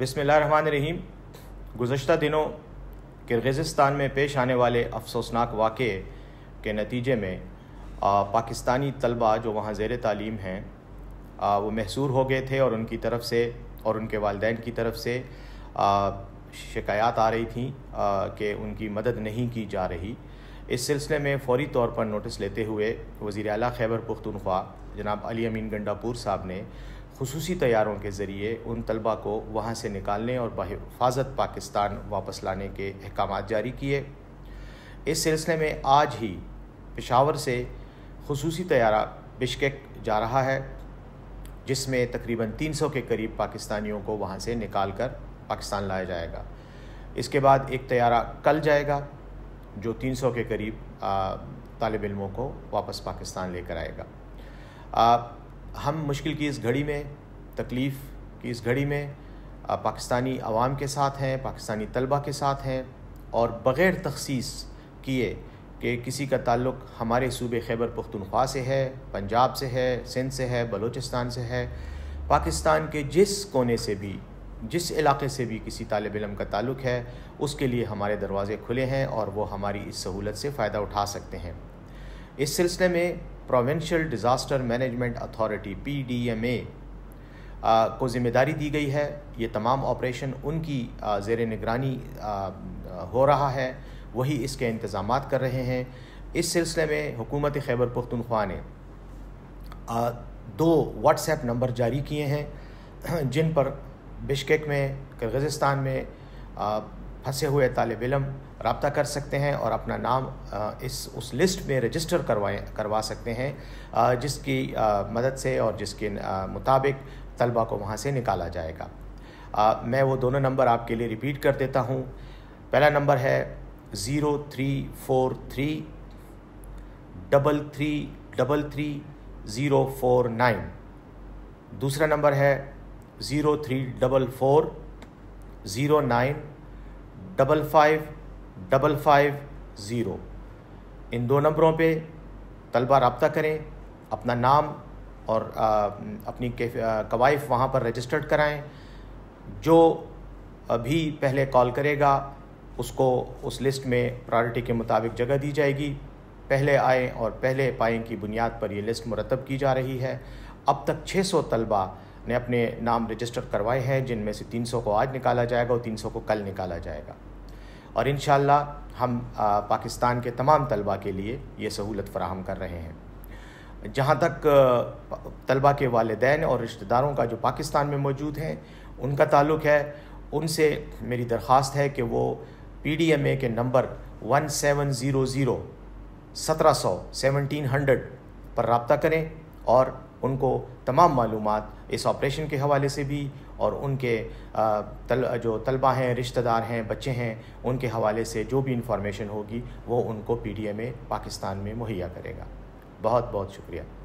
बिसमान रहीम गुज्त दिनों किर्गिज़स्तान में पेश आने वाले अफसोसनाक वाक़े के नतीजे में आ, पाकिस्तानी तलबा जो वहाँ ज़ेर तालीम हैं वो महसूर हो गए थे और उनकी तरफ से और उनके वालदेन की तरफ से शिकायत आ रही थी कि उनकी मदद नहीं की जा रही इस सिलसिले में फौरी तौर पर नोटिस लेते हुए वज़ी अला खैबर पुख्तनख्वा जनाब अली अमीन गंडापुर साहब ने खसूसी तैयारों के ज़रिए उन तलबा को वहाँ से निकालने और बहिफाजत पाकिस्तान वापस लाने के अहकाम जारी किए इस सिलसिले में आज ही पेशावर से खसूसी तैयारा बिशकेक जा रहा है जिसमें तकरीबन 300 के करीब पाकिस्तानियों को वहाँ से निकाल कर पाकिस्तान लाया जाएगा इसके बाद एक तैयारा कल जाएगा जो 300 के करीब तालब इलमों को वापस पाकिस्तान लेकर आएगा हम मुश्किल की इस घड़ी में तकलीफ़ की इस घड़ी में पाकिस्तानी आवाम के साथ हैं पाकिस्तानी तलबा के साथ हैं और बग़ैर तखसीस किए कि किसी का ताल्लुक हमारे सूबे खैबर पख्तनख्वा से है पंजाब से है सिंध से है बलूचिस्तान से है पाकिस्तान के जिस कोने से भी जिस इलाके से भी किसी तालब इलम का ताल्लुक है उसके लिए हमारे दरवाज़े खुले हैं और वो हमारी इस सहूलत से फ़ायदा उठा सकते हैं इस सिलसिले में provincial disaster management authority P को ज़िम्मेदारी दी गई है ये तमाम ऑपरेशन उनकी ज़ेर निगरानी हो रहा है वही इसके इंतज़ाम कर रहे हैं इस सिलसिले में हुकूमत खैबर पख्तनख्वा ने दो व्हाट्सएप नंबर जारी किए हैं जिन पर बिशक में किर्गिज़स्तान में फंसे हुए तालब इलम रबता कर सकते हैं और अपना नाम इस उस लिस्ट में रजिस्टर करवाएँ करवा सकते हैं जिसकी मदद से और जिसके मुताबिक तलबा को वहाँ से निकाला जाएगा मैं वो दोनों नंबर आपके लिए रिपीट कर देता हूँ पहला नंबर है zero three four three double three double three zero four nine दूसरा नंबर है zero three double four zero nine double five double five zero इन दो नंबरों पे तलबा रबता करें अपना नाम और आ, अपनी कवाइफ वहाँ पर रजिस्टर्ड कराएं जो भी पहले कॉल करेगा उसको उस लिस्ट में प्रायोरिटी के मुताबिक जगह दी जाएगी पहले आए और पहले पाएँ की बुनियाद पर यह लिस्ट मुरतब की जा रही है अब तक 600 तलबा ने अपने नाम रजिस्टर करवाए हैं जिनमें से 300 को आज निकाला जाएगा और 300 को कल निकाला जाएगा और इन हम पाकिस्तान के तमाम तलबा के लिए ये सहूलत फ्राहम कर रहे हैं जहाँ तक तलबा के वालदेन और रिश्तेदारों का जो पाकिस्तान में मौजूद हैं उनका ताल्लुक़ है उनसे मेरी दरख्वास्त है कि वो पी डी एम ए के number one seven zero zero सत्रह सौ सेवनटीन हंड्रेड पर रबता करें और उनको तमाम मालूम इस ऑपरेशन के हवाले से भी और उनके तल, जो तलबा हैं रिश्तेदार हैं बच्चे हैं उनके हवाले से जो भी इंफॉर्मेशन होगी वो उनको पी डी ए में पाकिस्तान में मुहैया करेगा बहुत बहुत शुक्रिया